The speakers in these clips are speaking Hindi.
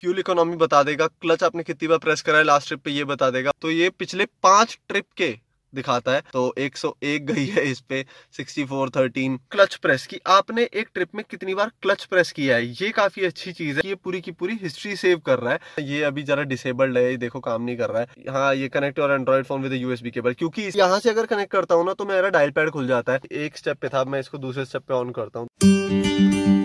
फ्यूल इकोनॉमी बता देगा क्लच आपने कितनी बार प्रेस करा है लास्ट ट्रिप पे ये बता देगा तो ये पिछले पांच ट्रिप के दिखाता है तो 101 गई है इस पे 64 13 क्लच प्रेस की आपने एक ट्रिप में कितनी बार क्लच प्रेस किया है ये काफी अच्छी चीज है ये पूरी की पूरी हिस्ट्री सेव कर रहा है ये अभी जरा डिसेबल्ड है ये देखो काम नहीं कर रहा है हाँ ये कनेक्ट और Android phone with USB cable क्योंकि यहाँ से अगर कनेक्ट करता हूँ ना तो मेरा डायल पैड खुल जाता है एक स्टेप पे था मैं इसको दूसरे स्टेप पे ऑन करता हूँ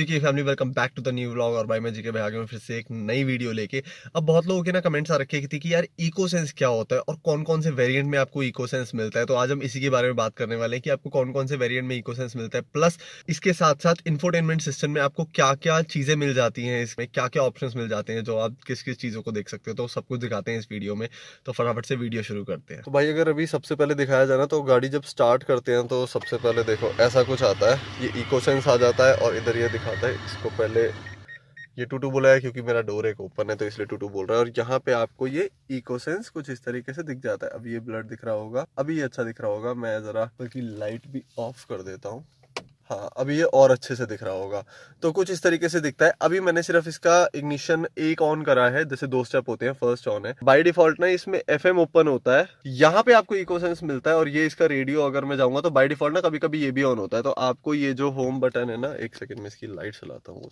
जी की family welcome back to the new vlog और भाई मैं जी के भाई आगे में फिर से एक नई वीडियो लेके अब बहुत लोगों के ना कमेंट्स आ रखे थी कि यार इको सेंस क्या होता है और कौन कौन से वेरिएंट में आपको इको सेंस मिलता है तो आज हम इसी के बारे में बात करने वाले हैं कि आपको कौन कौन से वेरियंट में इको सेंस मिलता है प्लस इसके साथ साथ इन्फोटेनमेंट सिस्टम में आपको क्या क्या चीज़ें मिल जाती हैं इसमें क्या क्या ऑप्शन मिल जाते हैं जो आप किस किस चीज़ों को देख सकते हो तो सब कुछ दिखाते हैं इस वीडियो में तो फटाफट से वीडियो शुरू करते हैं तो भाई अगर अभी सबसे पहले दिखाया जाए तो गाड़ी जब स्टार्ट करते हैं तो सबसे पहले देखो ऐसा कुछ आता है ये इको सेंस आ जाता है और इधर ये दिखा दिखाता है इसको पहले ये टूटू बोला है क्योंकि मेरा डोर एक ओपन है तो इसलिए टूटू बोल रहा है और यहाँ पे आपको ये इकोसेंस कुछ इस तरीके से दिख जाता है अभी ये ब्लड दिख रहा होगा अभी ये अच्छा दिख रहा होगा मैं जरा बल्कि लाइट भी ऑफ कर देता हूँ हाँ अभी ये और अच्छे से दिख रहा होगा तो कुछ इस तरीके से दिखता है अभी मैंने सिर्फ इसका इग्निशन एक ऑन करा है जैसे दो स्टेप होते हैं फर्स्ट ऑन है बाय डिफॉल्ट ना इसमें एफ ओपन होता है यहाँ पे आपको इको सेंस मिलता है और ये इसका रेडियो अगर मैं जाऊंगा तो बाय डिफॉल्ट ना कभी कभी ये भी ऑन होता है तो आपको ये जो होम बटन है ना एक सेकंड में इसकी लाइट चलाता हूँ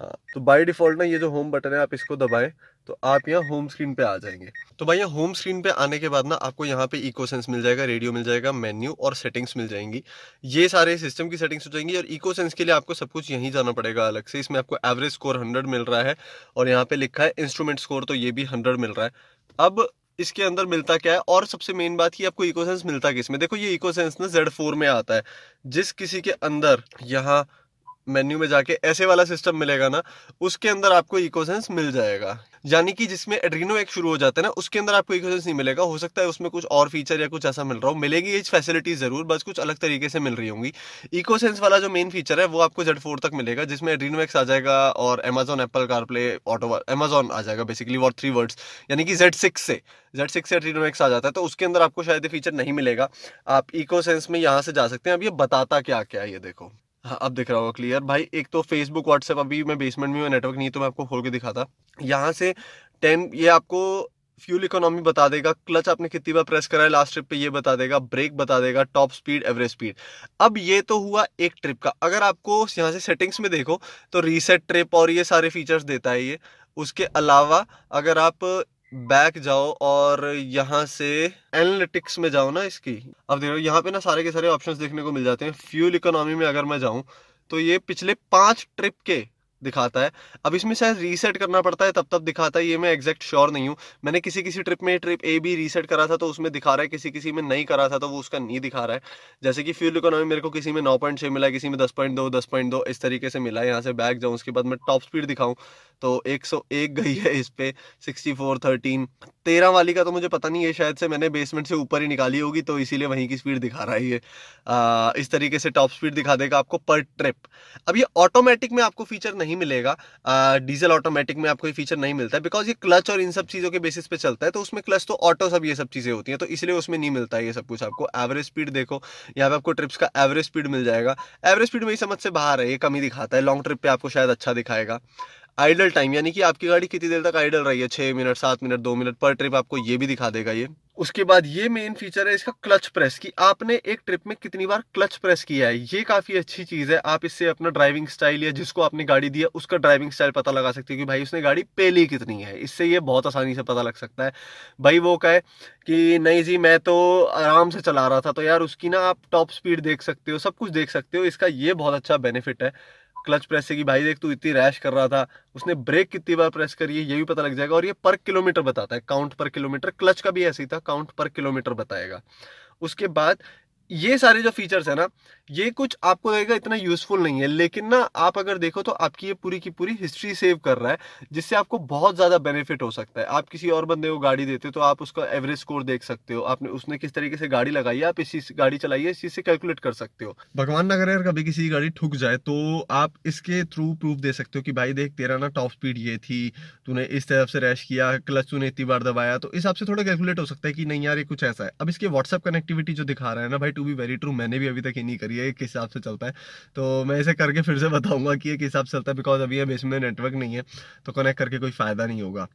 हाँ तो बाय डिफॉल्ट ना ये जो होम बटन है आप इसको दबाएं तो आप यहाँ होम स्क्रीन पे आ जाएंगे तो भाई यहाँ होम स्क्रीन पे आने के बाद ना आपको यहाँ पे इको सेंस मिल जाएगा रेडियो मिल जाएगा मेन्यू और सेटिंग्स मिल जाएंगी ये सारे सिस्टम की सेटिंग्स हो जाएंगी और इको सेंस के लिए आपको सब कुछ यहीं जाना पड़ेगा अलग से इसमें आपको एवरेज स्कोर हंड्रेड मिल रहा है और यहाँ पे लिखा है इंस्ट्रूमेंट स्कोर तो ये भी हंड्रेड मिल रहा है अब इसके अंदर मिलता क्या है और सबसे मेन बात की आपको इको सेंस मिलता किसमें देखो ये इको सेंस ना जेड फोर में आता है जिस किसी के अंदर यहाँ मेन्यू में जाके ऐसे वाला सिस्टम मिलेगा ना उसके अंदर आपको इकोसेंस मिल जाएगा यानी कि जिसमें एड्रीनो एक शुरू हो जाता है ना उसके अंदर आपको इकोसेंस नहीं मिलेगा हो सकता है उसमें कुछ और फीचर या कुछ ऐसा मिल रहा हो मिलेगी ये फैसिलिटी जरूर बस कुछ अलग तरीके से मिल रही होंगी इकोसेंस वाला जो मेन फीचर है वो आपको जेड फोर तक मिलेगा जिसमें एड्रीनो एक्स आ जाएगा और Amazon Apple CarPlay auto Amazon आ जाएगा बेसिकली वॉर थ्री वर्ड्स यानी कि जेड सिक्स से जेड सिक्स से एड्रीनो एक्स आ जाता है तो उसके अंदर आपको शायद ये फीचर नहीं मिलेगा आप इकोसेंस में यहाँ से जा सकते हैं अब ये बताता क्या क्या है ये देखो हाँ अब दिख रहा होगा क्लियर भाई एक तो फेसबुक व्हाट्सएप अभी मैं बेसमेंट में नेटवर्क नहीं तो मैं आपको खोल के दिखाता यहाँ से टेन ये आपको फ्यूल इकोनॉमी बता देगा क्लच आपने कितनी बार प्रेस करा है लास्ट ट्रिप पे ये बता देगा ब्रेक बता देगा टॉप स्पीड एवरेज स्पीड अब ये तो हुआ एक ट्रिप का अगर आपको यहाँ से सेटिंग्स में देखो तो रीसेट ट्रिप और ये सारे फीचर्स देता है ये उसके अलावा अगर आप बैक जाओ और यहाँ से एनालिटिक्स में जाओ ना इसकी अब देखो यहाँ पे ना सारे के सारे ऑप्शंस देखने को मिल जाते हैं फ्यूल इकोनॉमी में अगर मैं जाऊँ तो ये पिछले पांच ट्रिप के दिखाता है अब इसमें शायद रीसेट करना पड़ता है तब तब दिखाता है ये मैं एग्जैक्ट श्योर नहीं हूँ मैंने किसी किसी ट्रिप में ट्रिप ए बी रीसेट करा था तो उसमें दिखा रहा है किसी किसी में नहीं करा था तो वो उसका नहीं दिखा रहा है जैसे कि फ्यूल इकोनॉमी मेरे को किसी में नौ पॉइंट मिला किसी में दस पॉइंट दो दस पॉइंट दो इस तरीके से मिला यहाँ से बैक जाऊँ उसके बाद मैं टॉप स्पीड दिखाऊँ तो 101 गई है इस पे 64 13 तेरह वाली का तो मुझे पता नहीं है शायद से मैंने बेसमेंट से ऊपर ही निकाली होगी तो इसीलिए वहीं की स्पीड दिखा रहा है ये इस तरीके से टॉप स्पीड दिखा देगा आपको पर ट्रिप अब ये ऑटोमेटिक में आपको फीचर नहीं मिलेगा आ, डीजल ऑटोमेटिक में आपको ये फीचर नहीं मिलता है बिकॉज ये क्लच और इन सब चीज़ों के बेसिस पे चलता है तो उसमें क्लच तो ऑटो सब ये सब चीज़ें होती हैं तो इसलिए उसमें नहीं मिलता है ये सब कुछ आपको एवरेज स्पीड देखो यहाँ पे आपको ट्रिप्स का एवरेज स्पीड मिल जाएगा एवरेज स्पीड मेरी समझ से बाहर है ये कमी दिखाता है लॉन्ग ट्रिप पर आपको शायद अच्छा दिखाएगा आइडल टाइम यानी कि आपकी गाड़ी कितनी देर तक आइडल रही है छह मिनट सात मिनट दो मिनट पर ट्रिप आपको ये भी दिखा देगा ये उसके बाद ये मेन फीचर है इसका क्लच प्रेस की आपने एक ट्रिप में कितनी बार क्लच प्रेस किया है ये काफी अच्छी चीज है आप इससे अपना ड्राइविंग स्टाइल या जिसको आपने गाड़ी दिया उसका ड्राइविंग स्टाइल पता लगा सकते हो कि भाई उसने गाड़ी पहली कितनी है इससे ये बहुत आसानी से पता लग सकता है भाई वो कहे कि नहीं जी मैं तो आराम से चला रहा था तो यार उसकी ना आप टॉप स्पीड देख सकते हो सब कुछ देख सकते हो इसका ये बहुत अच्छा बेनिफिट है क्लच प्रेस कि भाई देख तू इतनी रैश कर रहा था उसने ब्रेक कितनी बार प्रेस करी है ये भी पता लग जाएगा और ये पर किलोमीटर बताता है काउंट पर किलोमीटर क्लच का भी ऐसे ही था काउंट पर किलोमीटर बताएगा उसके बाद ये सारे जो फीचर्स है ना ये कुछ आपको लगेगा इतना यूजफुल नहीं है लेकिन ना आप अगर देखो तो आपकी ये पूरी की पूरी हिस्ट्री सेव कर रहा है जिससे आपको बहुत ज़्यादा बेनिफिट हो सकता है आप किसी और बंदे को गाड़ी देते हो तो आप उसका एवरेज स्कोर देख सकते हो आपने उसने किस तरीके से गाड़ी लगाई है आप इसी गाड़ी चलाइए इसी से कैलकुलेट कर सकते हो भगवान ना करे अगर कभी किसी की गाड़ी ठुक जाए तो आप इसके थ्रू प्रूफ दे सकते हो कि भाई देख तेरा ना टॉप स्पीड ये थी तूने इस तरफ से रैश किया क्लच तूने इतनी बार दबाया तो इस हिसाब से थोड़ा कैलकुलेट हो सकता है कि नहीं यार ये कुछ ऐसा है अब इसके व्हाट्सअप कनेक्टिविटी जो दिखा रहा है ना भाई टू बी वेरी ट्रू मैंने भी अभी तक ये नहीं करी ये किस हिसाब से चलता है तो मैं इसे करके फिर से बताऊंगा कि ये किस हिसाब से चलता है बिकॉज अभी अब इसमें नेटवर्क नहीं है तो कनेक्ट करके कोई फ़ायदा नहीं होगा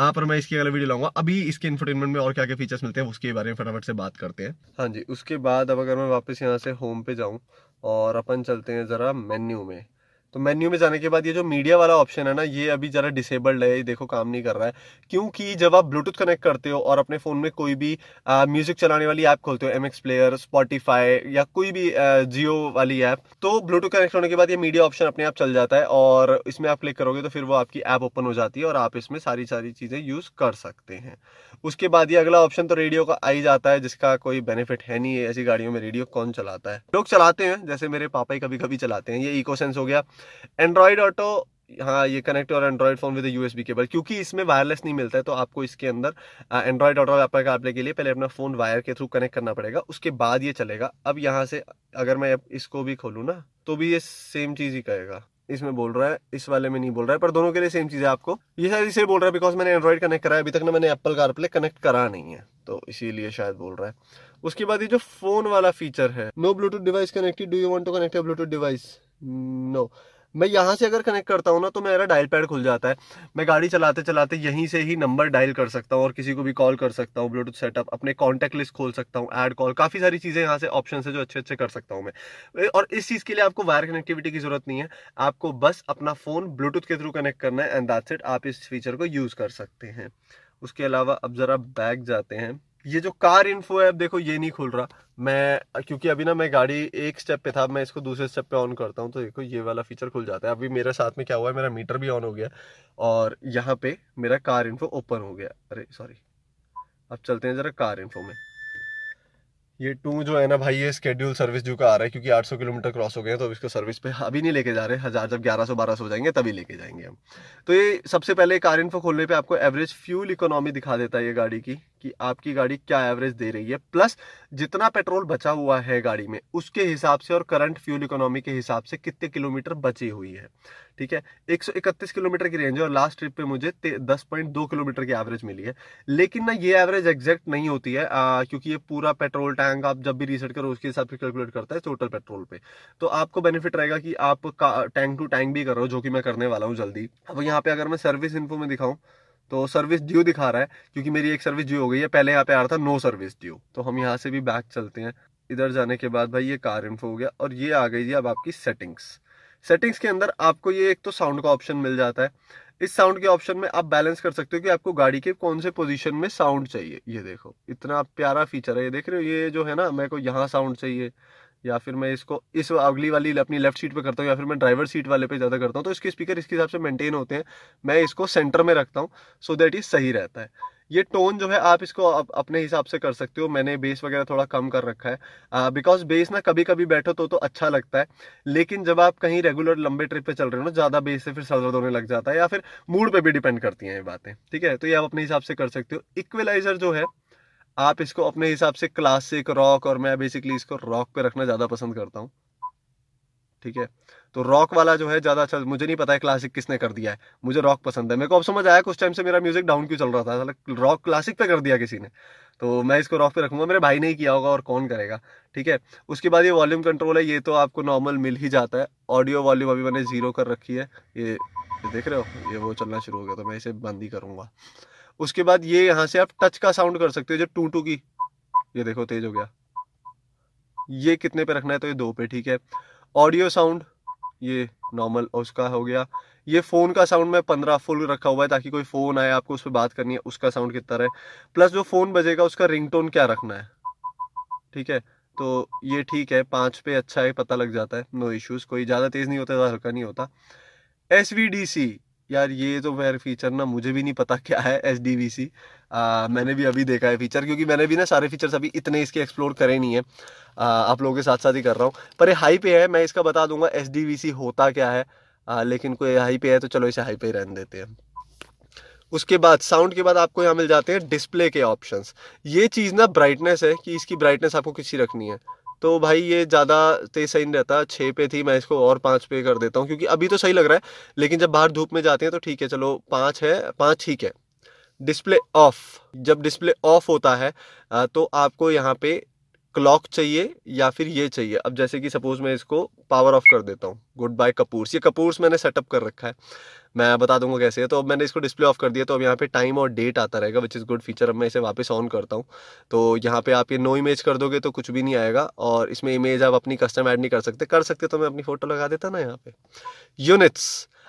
हाँ पर मैं इसकी अगला वीडियो लाऊंगा अभी इसके इन्फोटेनमेंट में और क्या क्या फीचर्स मिलते हैं उसके बारे में फटाफट से बात करते हैं हाँ जी उसके बाद अब अगर मैं वापस यहाँ से होम पे जाऊँ और अपन चलते हैं ज़रा मेन्यू में तो मेन्यू में जाने के बाद ये जो मीडिया वाला ऑप्शन है ना ये अभी ज़रा डिसेबल्ड है ये देखो काम नहीं कर रहा है क्योंकि जब आप ब्लूटूथ कनेक्ट करते हो और अपने फ़ोन में कोई भी म्यूज़िक चलाने वाली ऐप खोलते हो एम एक्स प्लेयर स्पॉटीफाई या कोई भी जियो वाली ऐप तो ब्लूटूथ कनेक्ट होने के बाद ये मीडिया ऑप्शन अपने आप चल जाता है और इसमें आप क्लिक करोगे तो फिर वो आपकी ऐप ओपन हो जाती है और आप इसमें सारी सारी चीज़ें यूज़ कर सकते हैं उसके बाद ये अगला ऑप्शन तो रेडियो का आ ही जाता है जिसका कोई बेनिफिट है नहीं है ऐसी गाड़ियों में रेडियो कौन चलाता है लोग चलाते हैं जैसे मेरे पापा ही कभी कभी चलाते हैं ये इको सेंस हो गया एंड्रॉयड ऑटो हाँ ये कनेक्ट और Android phone with U USB cable क्योंकि इसमें वायरलेस नहीं मिलता है तो आपको इसके अंदर एंड्रॉइड ऑटो ऐप काटने के लिए पहले अपना फ़ोन वायर के थ्रू कनेक्ट करना पड़ेगा उसके बाद ये चलेगा अब यहाँ से अगर मैं इसको भी खोलूँ ना तो भी ये सेम चीज़ ही कहेगा इसमें बोल रहा है इस वाले में नहीं बोल रहा है पर दोनों के लिए सेम चीज़ है आपको ये शायद इसे बोल रहा है बिकॉज मैंने एंड्रॉइड कनेक्ट करा है अभी तक ना मैंने एप्पल कारप्ले कनेक्ट करा नहीं है तो इसीलिए शायद बोल रहा है उसके बाद ये जो फोन वाला फीचर है no Bluetooth device connected do you want to connect Bluetooth device no मैं यहाँ से अगर कनेक्ट करता हूँ ना तो मेरा डायल पैड खुल जाता है मैं गाड़ी चलाते चलाते यहीं से ही नंबर डायल कर सकता हूँ और किसी को भी कॉल कर सकता हूँ ब्लूटूथ सेटअप अपने कॉन्टैक्ट लिस्ट खोल सकता हूँ ऐड कॉल काफ़ी सारी चीज़ें यहाँ से ऑप्शन है जो अच्छे अच्छे कर सकता हूँ मैं और इस चीज़ के लिए आपको वायर कनेक्टिविटी की ज़रूरत नहीं है आपको बस अपना फ़ोन ब्लूटूथ के थ्रू कनेक्ट करना है एंड दैट्स इट आप इस फीचर को यूज़ कर सकते हैं उसके अलावा अब ज़रा बैग जाते हैं ये जो कार इन्फो ऐप देखो ये नहीं खुल रहा मैं क्योंकि अभी ना मैं गाड़ी एक स्टेप पे था मैं इसको दूसरे स्टेप पे ऑन करता हूँ तो देखो ये वाला फीचर खुल जाता है अभी मेरे साथ में क्या हुआ है मेरा मीटर भी ऑन हो गया और यहाँ पे मेरा कार इन्फो ओपन हो गया अरे सॉरी अब चलते हैं ज़रा कार इन्फो में ये टू जो है ना भाई ये स्केड्यूल सर्विस जो का आ रहा है क्योंकि 800 किलोमीटर क्रॉस हो गए हैं तो इसको सर्विस पे अभी नहीं लेके जा रहे हज़ार जब 1100 1200 हो जाएंगे तभी लेके जाएंगे हम तो ये सबसे पहले कार इन्फो खोलने पे आपको एवरेज फ्यूल इकोनॉमी दिखा देता है ये गाड़ी की कि आपकी गाड़ी क्या एवरेज दे रही है प्लस जितना पेट्रोल बचा हुआ है गाड़ी में उसके हिसाब से और करंट फ्यूल इकोनॉमी के हिसाब से कितने किलोमीटर बची हुई है ठीक है 131 किलोमीटर की रेंज और लास्ट ट्रिप पे मुझे 10.2 किलोमीटर की एवरेज मिली है लेकिन ना ये एवरेज एग्जैक्ट नहीं होती है आ, क्योंकि ये पूरा पेट्रोल टैंक आप जब भी रिसेट करो उसके हिसाब से कैलकुलेट करता है टोटल पेट्रोल पे तो आपको बेनिफिट रहेगा कि आप टैंक टू टैंक भी करो जो कि मैं करने वाला हूँ जल्दी अब यहाँ पे अगर मैं सर्विस इन्फो में दिखाऊँ तो सर्विस ड्यू दिखा रहा है क्योंकि मेरी एक सर्विस ड्यू हो गई है पहले यहाँ पे आ रहा था नो सर्विस ड्यू तो हम यहाँ से भी बैक चलते हैं इधर जाने के बाद भाई ये कार इन्फो हो गया और ये आ गई जी अब आपकी सेटिंग्स सेटिंग्स के अंदर आपको ये एक तो साउंड का ऑप्शन मिल जाता है इस साउंड के ऑप्शन में आप बैलेंस कर सकते हो कि आपको गाड़ी के कौन से पोजीशन में साउंड चाहिए ये देखो इतना प्यारा फीचर है ये देख रहे हो ये जो है ना मेरे को यहाँ साउंड चाहिए या फिर मैं इसको इस अगली वाली अपनी लेफ्ट सीट पे करता हूँ या फिर मैं ड्राइवर सीट वाले पे ज़्यादा करता हूँ तो इसके स्पीकर इसके हिसाब से मेंटेन होते हैं मैं इसको सेंटर में रखता हूँ सो दैट ये सही रहता है ये टोन जो है आप इसको अपने हिसाब से कर सकते हो मैंने बेस वगैरह थोड़ा कम कर रखा है बिकॉज uh, बेस ना कभी कभी बैठो तो तो अच्छा लगता है लेकिन जब आप कहीं रेगुलर लंबे ट्रिप पे चल रहे हो ना ज़्यादा बेस से फिर सर दर्द होने लग जाता है या फिर मूड पे भी डिपेंड करती हैं ये बातें ठीक है तो ये आप अपने हिसाब से कर सकते हो इक्वलाइजर जो है आप इसको अपने हिसाब से क्लासिक रॉक और मैं बेसिकली इसको रॉक पे रखना ज़्यादा पसंद करता हूँ ठीक है तो रॉक वाला जो है ज़्यादा अच्छा मुझे नहीं पता है क्लासिक किसने कर दिया है मुझे रॉक पसंद है मेरे को अब समझ आया कुछ टाइम से मेरा म्यूजिक डाउन क्यों चल रहा था मतलब रॉक क्लासिक पे कर दिया किसी ने तो मैं इसको रॉक पे रखूंगा मेरे भाई ने ही किया होगा और कौन करेगा ठीक है उसके बाद ये वॉल्यूम कंट्रोल है ये तो आपको नॉर्मल मिल ही जाता है ऑडियो वॉल्यूम अभी मैंने जीरो कर रखी है ये, देख रहे हो ये वो चलना शुरू हो गया तो मैं इसे बंद ही करूंगा उसके बाद ये यहाँ से आप टच का साउंड कर सकते हो जो टू टू की ये देखो तेज हो गया ये कितने पे रखना है तो ये दो पे ठीक है ऑडियो साउंड ये नॉर्मल उसका हो गया ये फ़ोन का साउंड मैं पंद्रह फुल रखा हुआ है ताकि कोई फ़ोन आए आपको उस पर बात करनी है उसका साउंड कितना रहे प्लस जो फ़ोन बजेगा उसका रिंगटोन क्या रखना है ठीक है तो ये ठीक है पांच पे अच्छा है पता लग जाता है नो no इश्यूज़ कोई ज़्यादा तेज़ नहीं होता ज़्यादा हल्का नहीं होता एस वी डी सी यार ये तो फिर फीचर ना मुझे भी नहीं पता क्या है एच डी वी सी मैंने भी अभी देखा है फीचर क्योंकि मैंने भी ना सारे फीचर्स अभी इतने इसके एक्सप्लोर करे नहीं है आ, आप लोगों के साथ साथ ही कर रहा हूँ पर ये हाई पे है मैं इसका बता दूंगा एच डी वी सी होता क्या है आ, लेकिन कोई हाई पे है तो चलो इसे हाई पे रहने देते हैं उसके बाद साउंड के बाद आपको यहाँ मिल जाते हैं डिस्प्ले के ऑप्शंस ये चीज़ ना ब्राइटनेस है कि इसकी ब्राइटनेस आपको किसी रखनी है तो भाई ये ज़्यादा तेज सही नहीं रहता छः पे थी मैं इसको और पाँच पे कर देता हूँ क्योंकि अभी तो सही लग रहा है लेकिन जब बाहर धूप में जाते हैं तो ठीक है चलो पाँच है पाँच ठीक है डिस्प्ले ऑफ जब डिस्प्ले ऑफ होता है तो आपको यहाँ पे क्लॉक चाहिए या फिर ये चाहिए अब जैसे कि सपोज मैं इसको पावर ऑफ कर देता हूँ गुड बाय कपूर्स ये कपूर्स मैंने सेटअप कर रखा है मैं बता दूंगा कैसे है तो अब मैंने इसको डिस्प्ले ऑफ कर दिया तो अब यहाँ पे टाइम और डेट आता रहेगा विच इज़ गुड फीचर अब मैं इसे वापस ऑन करता हूँ तो यहाँ पे आप ये नो इमेज कर दोगे तो कुछ भी नहीं आएगा और इसमें इमेज आप अपनी कस्टम ऐड नहीं कर सकते कर सकते तो मैं अपनी फोटो लगा देता ना यहाँ पे यूनिट्स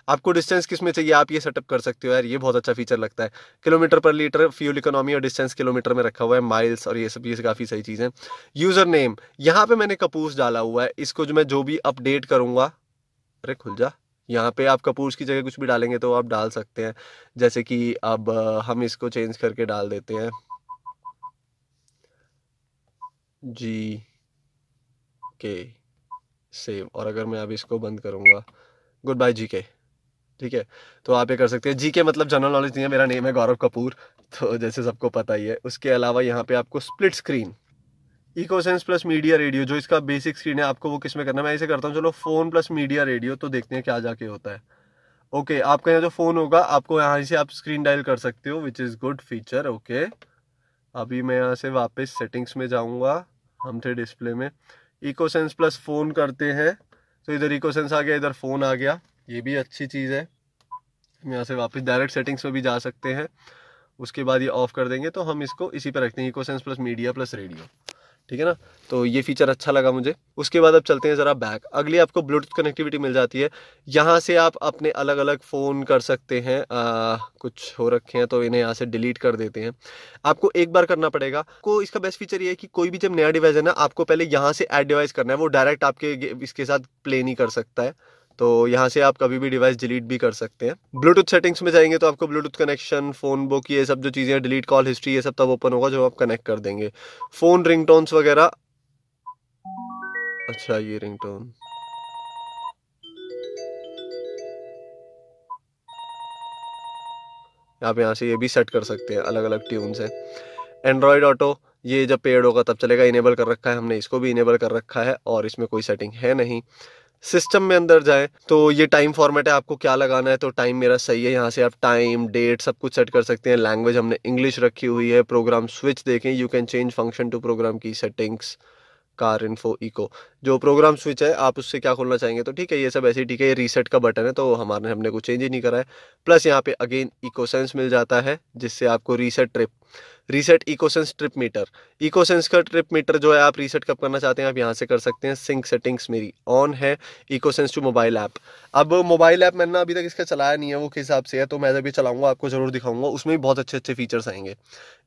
आपको डिस्टेंस किस में चाहिए आप ये सेटअप कर सकते हो यार ये बहुत अच्छा फीचर लगता है किलोमीटर पर लीटर फ्यूल इकोनॉमी और डिस्टेंस किलोमीटर में रखा हुआ है माइल्स और ये सब ये काफ़ी सही चीज़ें यूज़र नेम यहाँ पे मैंने कपूस डाला हुआ है इसको जो मैं जो भी अपडेट करूँगा अरे खुल जा यहाँ पे आप कपूर्स की जगह कुछ भी डालेंगे तो आप डाल सकते हैं जैसे कि अब हम इसको चेंज करके डाल देते हैं जी के सेव और अगर मैं अब इसको बंद करूँगा गुड बाय जी के ठीक है तो आप ये कर सकते हैं जी के मतलब जनरल नॉलेज नहीं है मेरा नेम है गौरव कपूर तो जैसे सबको पता ही है उसके अलावा यहाँ पे आपको split screen EcoSense plus media radio जो इसका बेसिक स्क्रीन है आपको वो किस में करना है मैं इसे करता हूँ चलो फ़ोन प्लस मीडिया रेडियो तो देखते हैं क्या जाके होता है ओके okay, आपका यहाँ जो फ़ोन होगा आपको यहाँ से आप स्क्रीन डायल कर सकते हो which is good feature okay अभी मैं यहाँ से वापस सेटिंग्स में जाऊँगा हम थे डिस्प्ले में इकोसेंस प्लस फ़ोन करते हैं तो इधर इकोसेंस आ गया इधर फ़ोन आ गया ये भी अच्छी चीज़ है हम यहाँ से वापस डायरेक्ट सेटिंग्स में भी जा सकते हैं उसके बाद ये ऑफ़ कर देंगे तो हम इसको इसी पर रखते हैं EcoSense plus media plus radio ठीक है ना तो ये फीचर अच्छा लगा मुझे उसके बाद अब चलते हैं ज़रा बैक अगली आपको ब्लूटूथ कनेक्टिविटी मिल जाती है यहाँ से आप अपने अलग अलग फ़ोन कर सकते हैं आ, कुछ हो रखे हैं तो इन्हें यहाँ से डिलीट कर देते हैं आपको एक बार करना पड़ेगा को इसका बेस्ट फीचर ये है कि कोई भी जब नया डिवाइस है ना आपको पहले यहाँ से एड डिवाइस करना है वो डायरेक्ट आपके इसके साथ प्ले नहीं कर सकता है तो यहाँ से आप कभी भी डिवाइस डिलीट भी कर सकते हैं ब्लूटूथ सेटिंग्स में जाएंगे तो आपको ब्लूटूथ कनेक्शन फोन बुक ये सब जो चीज़ें डिलीट कॉल हिस्ट्री ये सब तब ओपन होगा जो आप कनेक्ट कर देंगे फ़ोन रिंग वगैरह अच्छा ये रिंग आप यहाँ से ये भी सेट कर सकते हैं अलग अलग ट्यून से एंड्रॉयड ऑटो ये जब पेड होगा तब चलेगा इनेबल कर रखा है हमने इसको भी इनेबल कर रखा है और इसमें कोई सेटिंग है नहीं सिस्टम में अंदर जाएं तो ये टाइम फॉर्मेट है आपको क्या लगाना है तो टाइम मेरा सही है यहाँ से आप टाइम डेट सब कुछ सेट कर सकते हैं लैंग्वेज हमने इंग्लिश रखी हुई है प्रोग्राम स्विच देखें you can change function to program की सेटिंग्स कार इन्फो इको जो प्रोग्राम स्विच है आप उससे क्या खोलना चाहेंगे तो ठीक है ये सब ऐसे ठीक है ये रीसेट का बटन है तो हमारे हमने कुछ चेंज ही नहीं करा है प्लस यहाँ पे अगेन इकोसेंस मिल जाता है जिससे आपको reset trip reset EcoSense trip meter EcoSense का ट्रिप मीटर जो है आप रीसेट कब करना चाहते हैं आप यहाँ से कर सकते हैं सिंक सेटिंग्स मेरी ऑन है इकोसेंस टू मोबाइल ऐप अब मोबाइल ऐप मैंने अभी तक इसका चलाया नहीं है वो किस हिसाब से है तो मैं जब भी चलाऊंगा आपको ज़रूर दिखाऊंगा उसमें भी बहुत अच्छे अच्छे फीचर्स आएंगे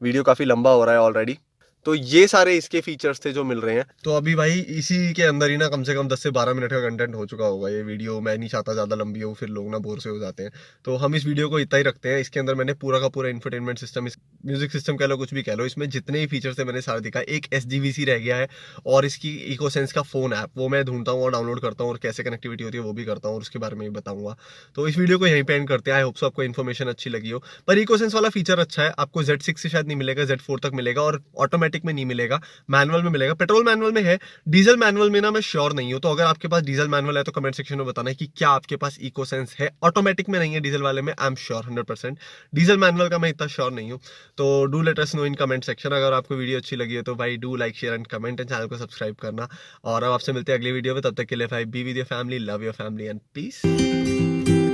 वीडियो काफ़ी लंबा हो रहा है ऑलरेडी तो ये सारे इसके फीचर्स थे जो मिल रहे हैं तो अभी भाई इसी के अंदर ही ना कम से कम 10 से 12 मिनट का कंटेंट हो चुका होगा ये वीडियो मैं नहीं चाहता ज़्यादा लंबी हो फिर लोग ना बोर से हो जाते हैं तो हम इस वीडियो को इतना ही रखते हैं इसके अंदर मैंने पूरा का पूरा इंफरटेनमेंट सिस्टम इस म्यूजिक सिस्टम कह लो कुछ भी कह लो इसमें जितने ही फीचर्स थे मैंने सारे दिखा एक एस रह गया है और इसकी इकोसेंस का फ़ोन ऐप वो मैं ढूंढता हूँ और डाउनलोड करता हूँ और कैसे कनेक्टिविटी होती है वो भी करता हूँ और उसके बारे में भी बताऊंगा तो इस वीडियो को यहीं पर एंड करते हैं आई होप सो आपको इन्फॉर्मेशन अच्छी लगी हो पर इकोसेंस वाला फीचर अच्छा है आपको जेड से शायद नहीं मिलेगा जेड तक मिलेगा और ऑटोमेटिक ऑटोमेटिक में नहीं मिलेगा मैनुअल में मिलेगा पेट्रोल मैनुअल में है डीजल मैनुअल में ना मैं श्योर नहीं हूँ तो अगर आपके पास डीजल मैनुअल है तो कमेंट सेक्शन में बताना कि क्या आपके पास इको सेंस है ऑटोमेटिक में नहीं है डीजल वाले में I am sure hundred diesel manual का मैं इतना श्योर नहीं हूँ तो do let us know in comment section अगर आपको वीडियो अच्छी लगी है तो भाई do like share and comment and channel को सब्सक्राइब करना और अब आपसे मिलते हैं अगली वीडियो में तब तक के लिए भाई be with your family love your family and piece